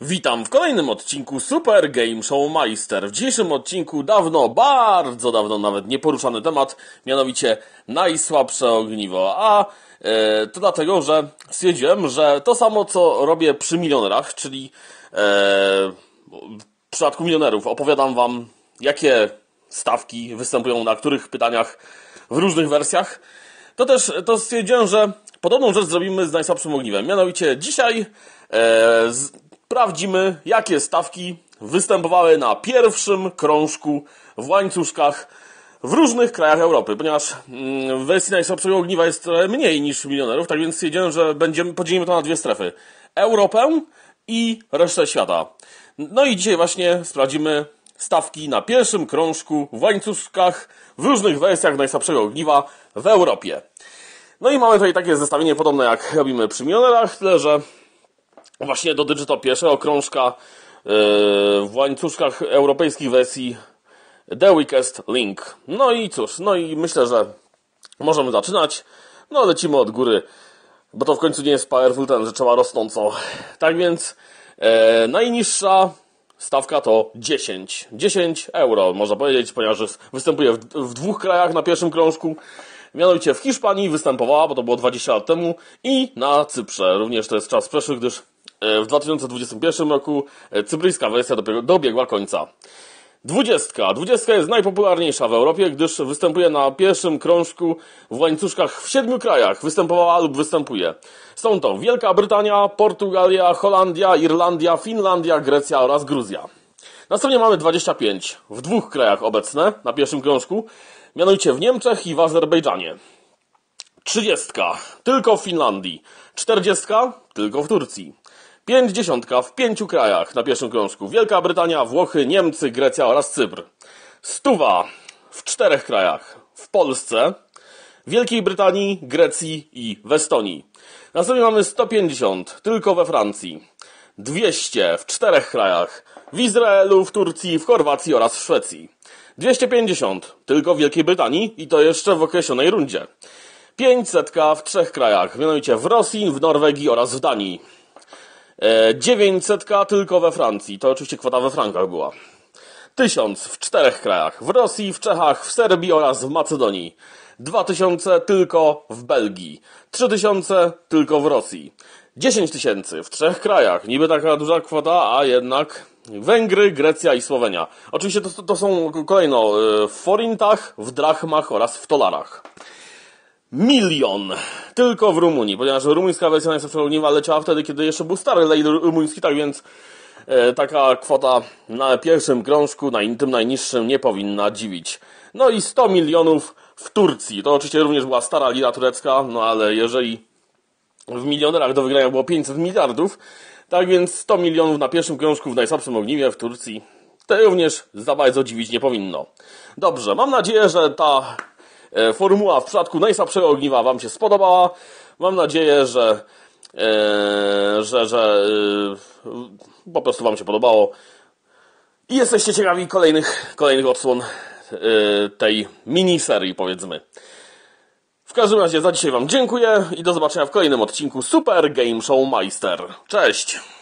Witam w kolejnym odcinku Super Game Show Meister. W dzisiejszym odcinku dawno, bardzo dawno nawet nieporuszany temat, mianowicie najsłabsze ogniwo. A e, to dlatego, że stwierdziłem, że to samo co robię przy milionerach, czyli e, w przypadku milionerów opowiadam Wam, jakie stawki występują na których pytaniach w różnych wersjach. To też to stwierdziłem, że podobną rzecz zrobimy z najsłabszym ogniwem. Mianowicie dzisiaj e, z, sprawdzimy, jakie stawki występowały na pierwszym krążku w łańcuszkach w różnych krajach Europy, ponieważ mm, wersji najsłabszego ogniwa jest mniej niż milionerów, tak więc stwierdziłem, że będziemy, podzielimy to na dwie strefy. Europę i resztę świata. No i dzisiaj właśnie sprawdzimy stawki na pierwszym krążku w łańcuszkach w różnych wersjach najsłabszego ogniwa w Europie. No i mamy tutaj takie zestawienie podobne jak robimy przy milionerach, tyle że właśnie do Digital Piesze, okrążka e, w łańcuszkach europejskiej wersji The Weakest Link. No i cóż, no i myślę, że możemy zaczynać. No lecimy od góry, bo to w końcu nie jest Powerful ten, że trzeba rosnąco. Tak więc e, najniższa stawka to 10. 10 euro, można powiedzieć, ponieważ występuje w, w dwóch krajach na pierwszym krążku. Mianowicie w Hiszpanii występowała, bo to było 20 lat temu, i na Cyprze. Również to jest czas przeszły, gdyż E, w 2021 roku e, cypryjska wersja dobiegła końca. Dwudziestka. Dwudziestka jest najpopularniejsza w Europie, gdyż występuje na pierwszym krążku w łańcuszkach w siedmiu krajach. Występowała lub występuje. Są to Wielka Brytania, Portugalia, Holandia, Irlandia, Finlandia, Grecja oraz Gruzja. Następnie mamy 25 w dwóch krajach obecne na pierwszym krążku, mianowicie w Niemczech i w Azerbejdżanie. 30 tylko w Finlandii. 40 tylko w Turcji. Pięćdziesiątka w pięciu krajach na pierwszym krążku. Wielka Brytania, Włochy, Niemcy, Grecja oraz Cypr. Stuwa w czterech krajach. W Polsce, Wielkiej Brytanii, Grecji i w Estonii. Następnie mamy 150 tylko we Francji. 200 w czterech krajach. W Izraelu, w Turcji, w Chorwacji oraz w Szwecji. 250 tylko w Wielkiej Brytanii i to jeszcze w określonej rundzie. 500 w trzech krajach, mianowicie w Rosji, w Norwegii oraz w Danii. 900 e, tylko we Francji. To oczywiście kwota we frankach była. 1000 w czterech krajach. W Rosji, w Czechach, w Serbii oraz w Macedonii. 2000 tylko w Belgii. 3000 tylko w Rosji. 10 tysięcy w trzech krajach. Niby taka duża kwota, a jednak Węgry, Grecja i Słowenia. Oczywiście to, to są kolejno e, w forintach, w drachmach oraz w dolarach. Milion. Tylko w Rumunii, ponieważ rumuńska wersja najstarszego ogniwa leciała wtedy, kiedy jeszcze był stary lejder rumuński, tak więc e, taka kwota na pierwszym krążku, na tym najniższym nie powinna dziwić. No i 100 milionów w Turcji. To oczywiście również była stara lira turecka, no ale jeżeli w milionerach do wygrania było 500 miliardów, tak więc 100 milionów na pierwszym krążku w najsłabszym ogniwie w Turcji, to również za bardzo dziwić nie powinno. Dobrze, mam nadzieję, że ta E, formuła w przypadku najsłabszego ogniwa Wam się spodobała. Mam nadzieję, że, e, że, że e, po prostu Wam się podobało i jesteście ciekawi kolejnych, kolejnych odsłon tej miniserii, powiedzmy. W każdym razie za dzisiaj Wam dziękuję i do zobaczenia w kolejnym odcinku Super Game Show Meister. Cześć!